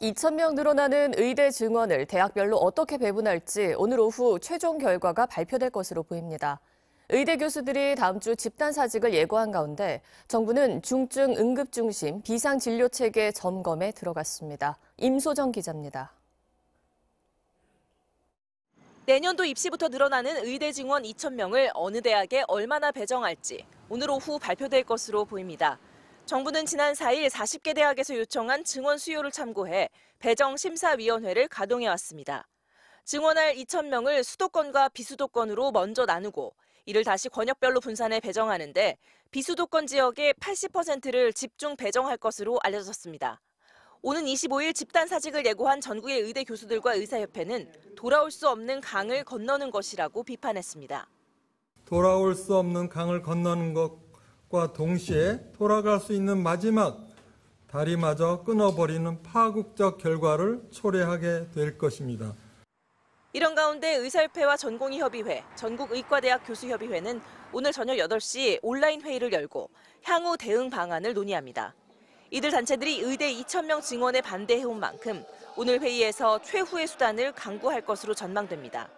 2,000명 늘어나는 의대 증원을 대학별로 어떻게 배분할지 오늘 오후 최종 결과가 발표될 것으로 보입니다. 의대 교수들이 다음 주 집단 사직을 예고한 가운데 정부는 중증 응급 중심 비상 진료 체계 점검에 들어갔습니다. 임소정 기자입니다. 내년도 입시부터 늘어나는 의대 증원 2,000명을 어느 대학에 얼마나 배정할지 오늘 오후 발표될 것으로 보입니다. 정부는 지난 4일 40개 대학에서 요청한 증원 수요를 참고해 배정심사위원회를 가동해 왔습니다. 증원할 2,000명을 수도권과 비수도권으로 먼저 나누고 이를 다시 권역별로 분산해 배정하는데 비수도권 지역의 80%를 집중 배정할 것으로 알려졌습니다. 오는 25일 집단 사직을 예고한 전국의 의대 교수들과 의사협회는 돌아올 수 없는 강을 건너는 것이라고 비판했습니다. 돌아올 수 없는 강을 건너는 것과 동시에 돌아갈 수 있는 마지막 다리마저 끊어버리는 파국적 결과를 초래하게 될 것입니다. 이런 가운데 의사협회와 전공의협의회, 전국의과대학 교수협의회는 오늘 저녁 8시 온라인 회의를 열고 향후 대응 방안을 논의합니다. 이들 단체들이 의대 2천명 증원에 반대해온 만큼 오늘 회의에서 최후의 수단을 강구할 것으로 전망됩니다.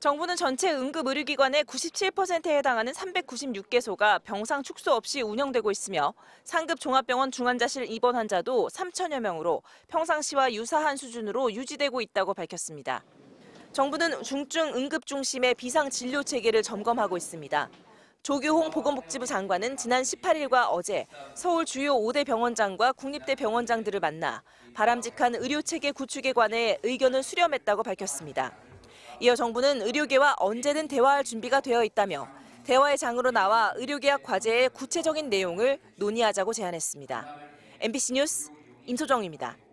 정부는 전체 응급의료기관의 97%에 해당하는 396개소가 병상 축소 없이 운영되고 있으며 상급 종합병원 중환자실 입원 환자도 3천여 명으로 평상시와 유사한 수준으로 유지되고 있다고 밝혔습니다. 정부는 중증 응급 중심의 비상 진료 체계를 점검하고 있습니다. 조규홍 보건복지부 장관은 지난 18일과 어제 서울 주요 5대 병원장과 국립대 병원장들을 만나 바람직한 의료체계 구축에 관해 의견을 수렴했다고 밝혔습니다. 이어 정부는 의료계와 언제든 대화할 준비가 되어 있다며 대화의 장으로 나와 의료계약 과제의 구체적인 내용을 논의하자고 제안했습니다. MBC 뉴스 임소정입니다.